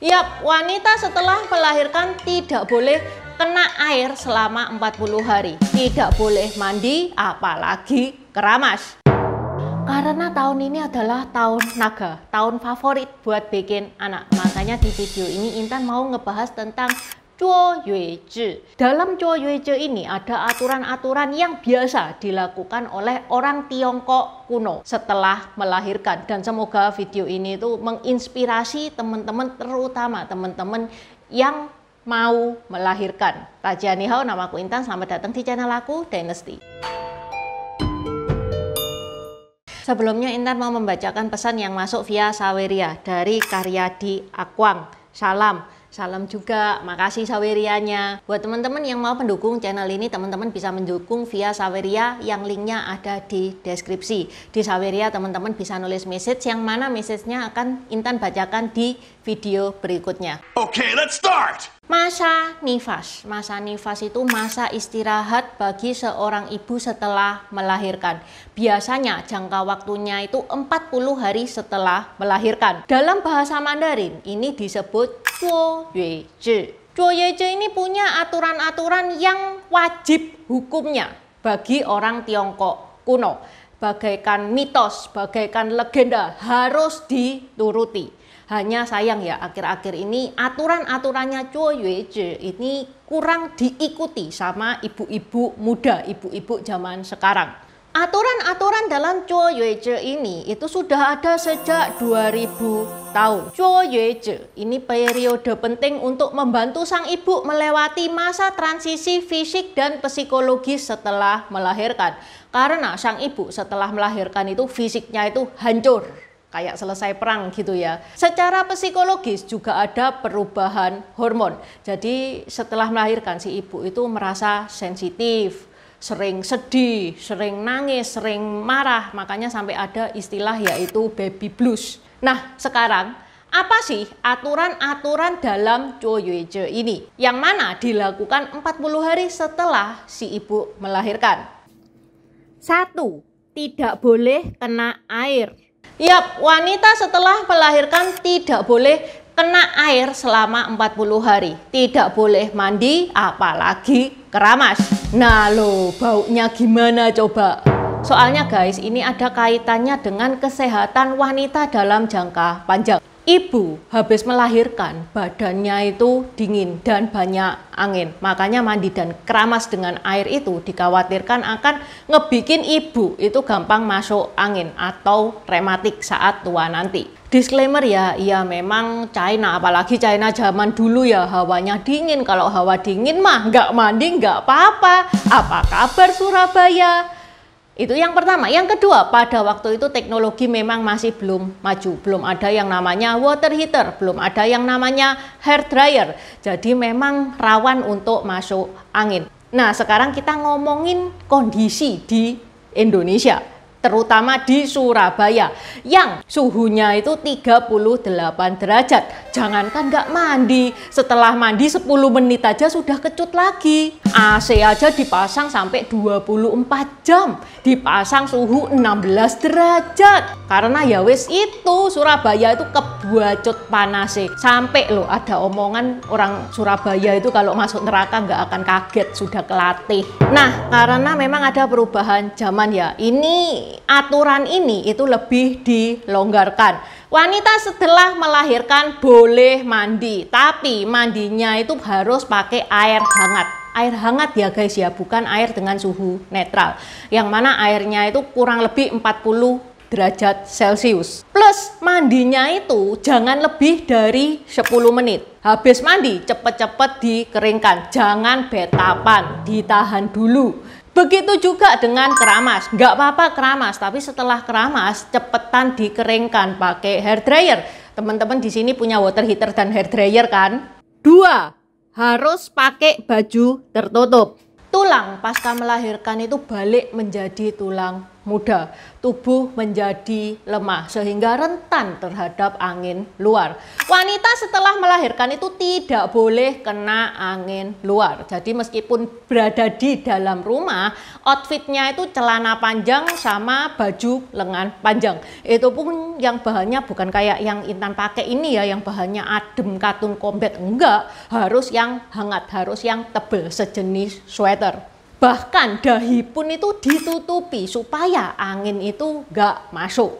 Yap, wanita setelah melahirkan tidak boleh kena air selama 40 hari. Tidak boleh mandi, apalagi keramas. Karena tahun ini adalah tahun naga, tahun favorit buat bikin anak. Makanya di video ini Intan mau ngebahas tentang Chuo Yue Zhi. Dalam Chuo Yue Zhi ini ada aturan-aturan yang biasa dilakukan oleh orang Tiongkok kuno setelah melahirkan dan semoga video ini itu menginspirasi teman-teman terutama teman-teman yang mau melahirkan. Tajia Hao, nama aku Intan, selamat datang di channel aku, Dynasty. Sebelumnya Intan mau membacakan pesan yang masuk via Saweria dari Karyadi Akwang. Salam, Salam juga, makasih nya. Buat teman-teman yang mau mendukung channel ini, teman-teman bisa mendukung via Saweria yang linknya ada di deskripsi. Di Saweria teman-teman bisa nulis message yang mana message-nya akan Intan bacakan di video berikutnya. Oke, okay, let's start! Masa nifas. Masa nifas itu masa istirahat bagi seorang ibu setelah melahirkan. Biasanya jangka waktunya itu 40 hari setelah melahirkan. Dalam bahasa Mandarin ini disebut yue yue Cuoyeje ini punya aturan-aturan yang wajib hukumnya bagi orang Tiongkok kuno. Bagaikan mitos, bagaikan legenda harus dituruti. Hanya sayang ya akhir-akhir ini aturan-aturannya yue Yueje ini kurang diikuti sama ibu-ibu muda, ibu-ibu zaman sekarang. Aturan-aturan dalam Chuo Zhe ini itu sudah ada sejak 2000 tahun. Choyeje ini periode penting untuk membantu sang ibu melewati masa transisi fisik dan psikologis setelah melahirkan. Karena sang ibu setelah melahirkan itu fisiknya itu hancur kayak selesai perang gitu ya. Secara psikologis juga ada perubahan hormon. Jadi setelah melahirkan si ibu itu merasa sensitif, sering sedih, sering nangis, sering marah. Makanya sampai ada istilah yaitu baby blues. Nah, sekarang apa sih aturan-aturan dalam Choyeje ini? Yang mana dilakukan 40 hari setelah si ibu melahirkan. Satu, Tidak boleh kena air. Yap, wanita setelah melahirkan tidak boleh kena air selama 40 hari. Tidak boleh mandi apalagi keramas. Nah lo, baunya gimana coba? Soalnya guys, ini ada kaitannya dengan kesehatan wanita dalam jangka panjang. Ibu habis melahirkan, badannya itu dingin dan banyak angin. Makanya mandi dan keramas dengan air itu dikhawatirkan akan ngebikin ibu itu gampang masuk angin atau rematik saat tua nanti. Disclaimer ya, ya memang China, apalagi China zaman dulu ya hawanya dingin. Kalau hawa dingin mah nggak mandi nggak apa-apa. Apa kabar Surabaya? Itu yang pertama. Yang kedua, pada waktu itu teknologi memang masih belum maju. Belum ada yang namanya water heater, belum ada yang namanya hair dryer. Jadi memang rawan untuk masuk angin. Nah, sekarang kita ngomongin kondisi di Indonesia terutama di Surabaya yang suhunya itu 38 derajat. Jangankan nggak mandi, setelah mandi 10 menit aja sudah kecut lagi. AC aja dipasang sampai 24 jam, dipasang suhu 16 derajat. Karena ya wis itu Surabaya itu kebuacut panas e. Sampai loh ada omongan orang Surabaya itu kalau masuk neraka nggak akan kaget sudah kelatih. Nah karena memang ada perubahan zaman ya ini aturan ini itu lebih dilonggarkan. Wanita setelah melahirkan boleh mandi, tapi mandinya itu harus pakai air hangat. Air hangat ya guys ya, bukan air dengan suhu netral. Yang mana airnya itu kurang lebih 40 derajat Celcius. Plus mandinya itu jangan lebih dari 10 menit. Habis mandi cepet-cepet dikeringkan, jangan betapan, ditahan dulu. Begitu juga dengan keramas. Nggak apa-apa keramas, tapi setelah keramas cepetan dikeringkan pakai hair dryer. Teman-teman di sini punya water heater dan hair dryer kan? Dua, harus pakai baju tertutup. Tulang pasca melahirkan itu balik menjadi tulang muda. Tubuh menjadi lemah sehingga rentan terhadap angin luar. Wanita setelah melahirkan itu tidak boleh kena angin luar. Jadi meskipun berada di dalam rumah, outfitnya itu celana panjang sama baju lengan panjang. Itu pun yang bahannya bukan kayak yang Intan pakai ini ya, yang bahannya adem katun kombet. Enggak, harus yang hangat, harus yang tebel sejenis sweater. Bahkan dahi pun itu ditutupi supaya angin itu gak masuk.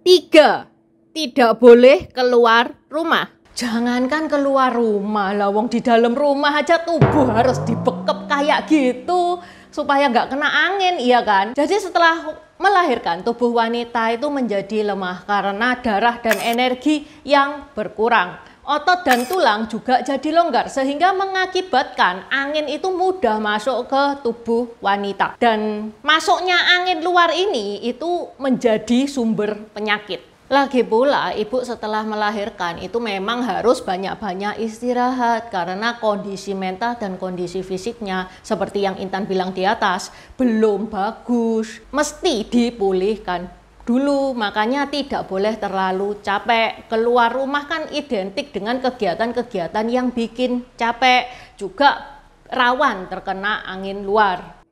Tiga, tidak boleh keluar rumah. Jangankan keluar rumah, lawang di dalam rumah aja tubuh harus dibekep kayak gitu supaya nggak kena angin, iya kan? Jadi setelah melahirkan, tubuh wanita itu menjadi lemah karena darah dan energi yang berkurang otot dan tulang juga jadi longgar sehingga mengakibatkan angin itu mudah masuk ke tubuh wanita. Dan masuknya angin luar ini itu menjadi sumber penyakit. Lagi pula, ibu setelah melahirkan itu memang harus banyak-banyak istirahat karena kondisi mental dan kondisi fisiknya seperti yang Intan bilang di atas belum bagus, mesti dipulihkan dulu. Makanya tidak boleh terlalu capek. Keluar rumah kan identik dengan kegiatan-kegiatan yang bikin capek. Juga rawan terkena angin luar.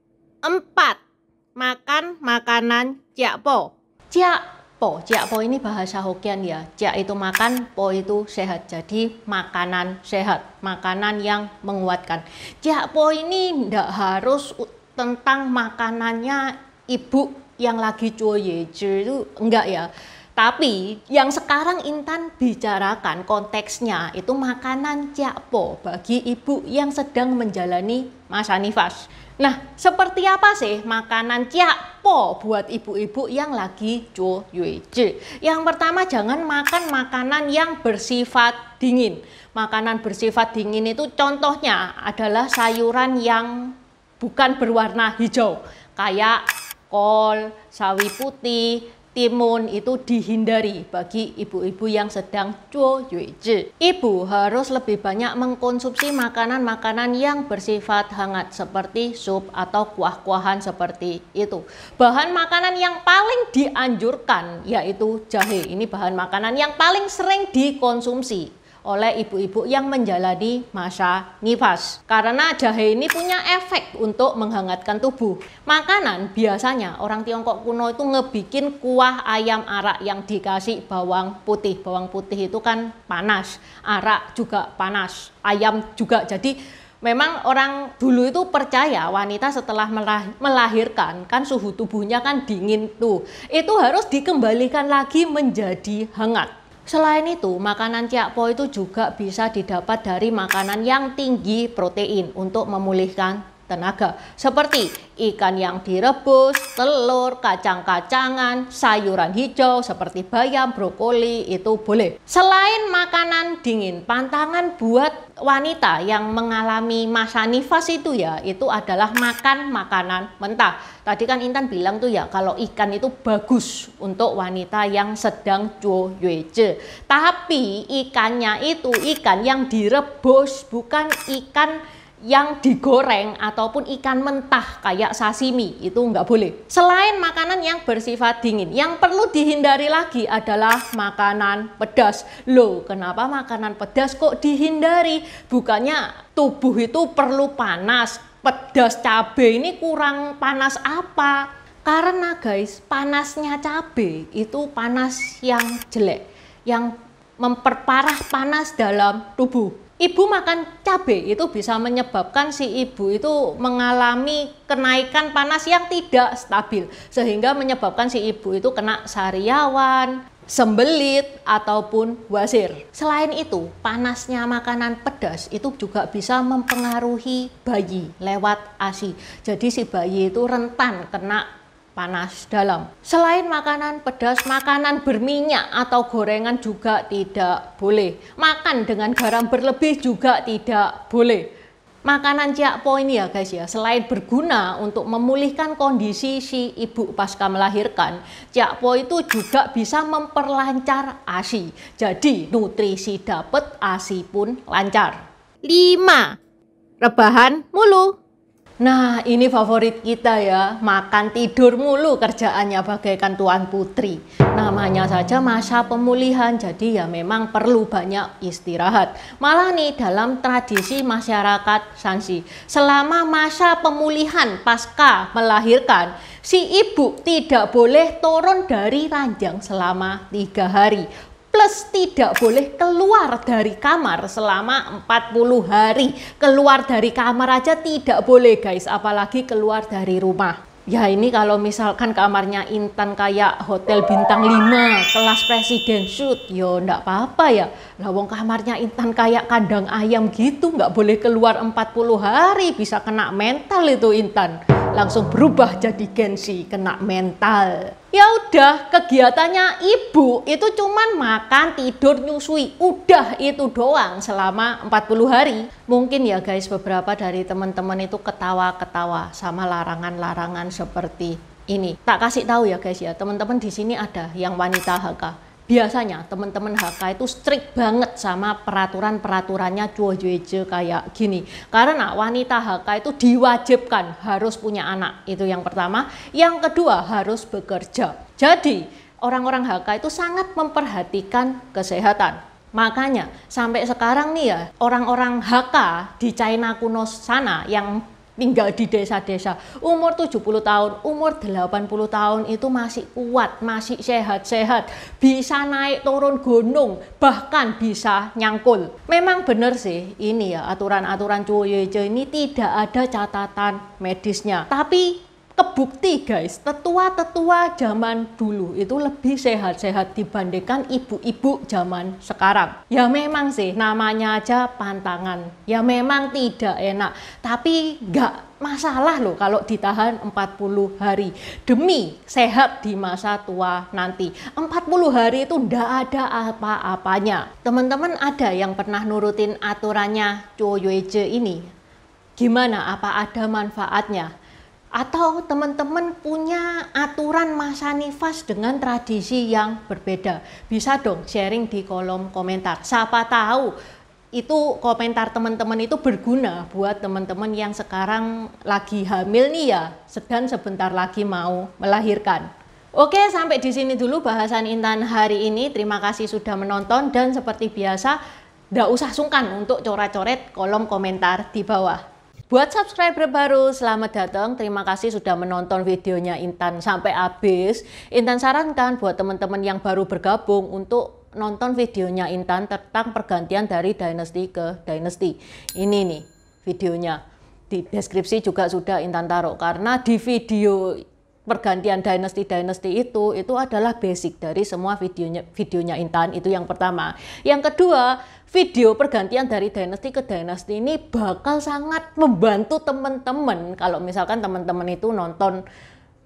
4. Makan makanan po Ciakpo. po ini bahasa Hokian ya. Ciak itu makan, po itu sehat. Jadi makanan sehat, makanan yang menguatkan. po ini tidak harus tentang makanannya ibu yang lagi cuo yeje itu enggak ya. Tapi yang sekarang Intan bicarakan konteksnya itu makanan ciapo bagi ibu yang sedang menjalani masa nifas. Nah, seperti apa sih makanan ciapo buat ibu-ibu yang lagi cuo yeje? Yang pertama jangan makan makanan yang bersifat dingin. Makanan bersifat dingin itu contohnya adalah sayuran yang bukan berwarna hijau kayak kol, sawi putih, timun itu dihindari bagi ibu-ibu yang sedang cuo yuizhi. Ibu harus lebih banyak mengkonsumsi makanan-makanan yang bersifat hangat seperti sup atau kuah-kuahan seperti itu. Bahan makanan yang paling dianjurkan yaitu jahe. Ini bahan makanan yang paling sering dikonsumsi oleh ibu-ibu yang menjalani masa nifas. Karena jahe ini punya efek untuk menghangatkan tubuh. Makanan biasanya orang Tiongkok kuno itu ngebikin kuah ayam arak yang dikasih bawang putih. Bawang putih itu kan panas, arak juga panas, ayam juga. Jadi Memang orang dulu itu percaya wanita setelah melahirkan kan suhu tubuhnya kan dingin tuh. Itu harus dikembalikan lagi menjadi hangat. Selain itu, makanan cakpo itu juga bisa didapat dari makanan yang tinggi protein untuk memulihkan tenaga seperti ikan yang direbus, telur, kacang-kacangan, sayuran hijau seperti bayam, brokoli itu boleh. Selain makanan dingin, pantangan buat wanita yang mengalami masa nifas itu ya itu adalah makan makanan mentah. Tadi kan Intan bilang tuh ya kalau ikan itu bagus untuk wanita yang sedang cuo yueje. Tapi ikannya itu ikan yang direbus bukan ikan yang digoreng ataupun ikan mentah kayak sashimi itu nggak boleh. Selain makanan yang bersifat dingin, yang perlu dihindari lagi adalah makanan pedas. Loh, kenapa makanan pedas kok dihindari? Bukannya tubuh itu perlu panas, pedas cabai ini kurang panas apa? Karena guys, panasnya cabai itu panas yang jelek, yang memperparah panas dalam tubuh ibu makan cabai itu bisa menyebabkan si ibu itu mengalami kenaikan panas yang tidak stabil sehingga menyebabkan si ibu itu kena sariawan, sembelit ataupun wasir. Selain itu, panasnya makanan pedas itu juga bisa mempengaruhi bayi lewat ASI. Jadi si bayi itu rentan kena panas dalam. Selain makanan pedas, makanan berminyak atau gorengan juga tidak boleh. Makan dengan garam berlebih juga tidak boleh. Makanan Ciakpo ini ya guys ya, selain berguna untuk memulihkan kondisi si ibu pasca melahirkan, Ciakpo itu juga bisa memperlancar ASI. Jadi nutrisi dapat ASI pun lancar. 5. Rebahan mulu. Nah, ini favorit kita ya, makan tidur mulu kerjaannya bagaikan tuan putri. Namanya saja masa pemulihan, jadi ya memang perlu banyak istirahat. Malah nih dalam tradisi masyarakat Sansi, selama masa pemulihan pasca melahirkan, si ibu tidak boleh turun dari ranjang selama tiga hari plus tidak boleh keluar dari kamar selama 40 hari. Keluar dari kamar aja tidak boleh guys, apalagi keluar dari rumah. Ya ini kalau misalkan kamarnya Intan kayak hotel bintang 5, kelas presiden shoot, yo ndak apa-apa ya. Lawang kamarnya Intan kayak kandang ayam gitu, nggak boleh keluar 40 hari, bisa kena mental itu Intan langsung berubah jadi gengsi, kena mental. Ya udah, kegiatannya ibu itu cuman makan, tidur, nyusui. Udah itu doang selama 40 hari. Mungkin ya guys beberapa dari teman-teman itu ketawa-ketawa sama larangan-larangan seperti ini. Tak kasih tahu ya guys ya, teman-teman di sini ada yang wanita haka biasanya teman-teman HK itu strict banget sama peraturan-peraturannya cuajeje kayak gini. Karena wanita HK itu diwajibkan harus punya anak. Itu yang pertama. Yang kedua harus bekerja. Jadi orang-orang HK itu sangat memperhatikan kesehatan. Makanya sampai sekarang nih ya orang-orang HK di China kuno sana yang tinggal di desa-desa. Umur 70 tahun, umur 80 tahun itu masih kuat, masih sehat-sehat. Bisa naik turun gunung, bahkan bisa nyangkul. Memang benar sih ini ya aturan-aturan cuyoyo ini tidak ada catatan medisnya. Tapi Kebukti guys, tetua-tetua zaman dulu itu lebih sehat-sehat dibandingkan ibu-ibu zaman sekarang. Ya memang sih, namanya aja pantangan. Ya memang tidak enak, tapi nggak masalah loh kalau ditahan 40 hari. Demi sehat di masa tua nanti. 40 hari itu ndak ada apa-apanya. Teman-teman ada yang pernah nurutin aturannya Choyeje ini? Gimana, apa ada manfaatnya? atau teman-teman punya aturan masa nifas dengan tradisi yang berbeda. Bisa dong sharing di kolom komentar. Siapa tahu itu komentar teman-teman itu berguna buat teman-teman yang sekarang lagi hamil nih ya, sedang sebentar lagi mau melahirkan. Oke, sampai di sini dulu bahasan Intan hari ini. Terima kasih sudah menonton dan seperti biasa, tidak usah sungkan untuk coret-coret kolom komentar di bawah. Buat subscriber baru, selamat datang. Terima kasih sudah menonton videonya Intan sampai habis. Intan sarankan buat teman-teman yang baru bergabung untuk nonton videonya Intan tentang pergantian dari Dynasty ke Dynasty. Ini nih videonya. Di deskripsi juga sudah Intan taruh karena di video pergantian dynasty dinasti itu itu adalah basic dari semua videonya videonya Intan itu yang pertama. Yang kedua, video pergantian dari dynasty ke dynasty ini bakal sangat membantu teman-teman kalau misalkan teman-teman itu nonton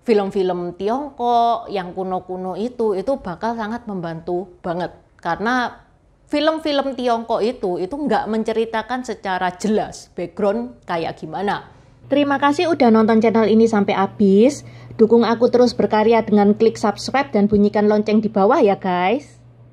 film-film Tiongkok yang kuno-kuno itu itu bakal sangat membantu banget karena film-film Tiongkok itu itu nggak menceritakan secara jelas background kayak gimana. Terima kasih udah nonton channel ini sampai habis. Dukung aku terus berkarya dengan klik subscribe dan bunyikan lonceng di bawah ya guys.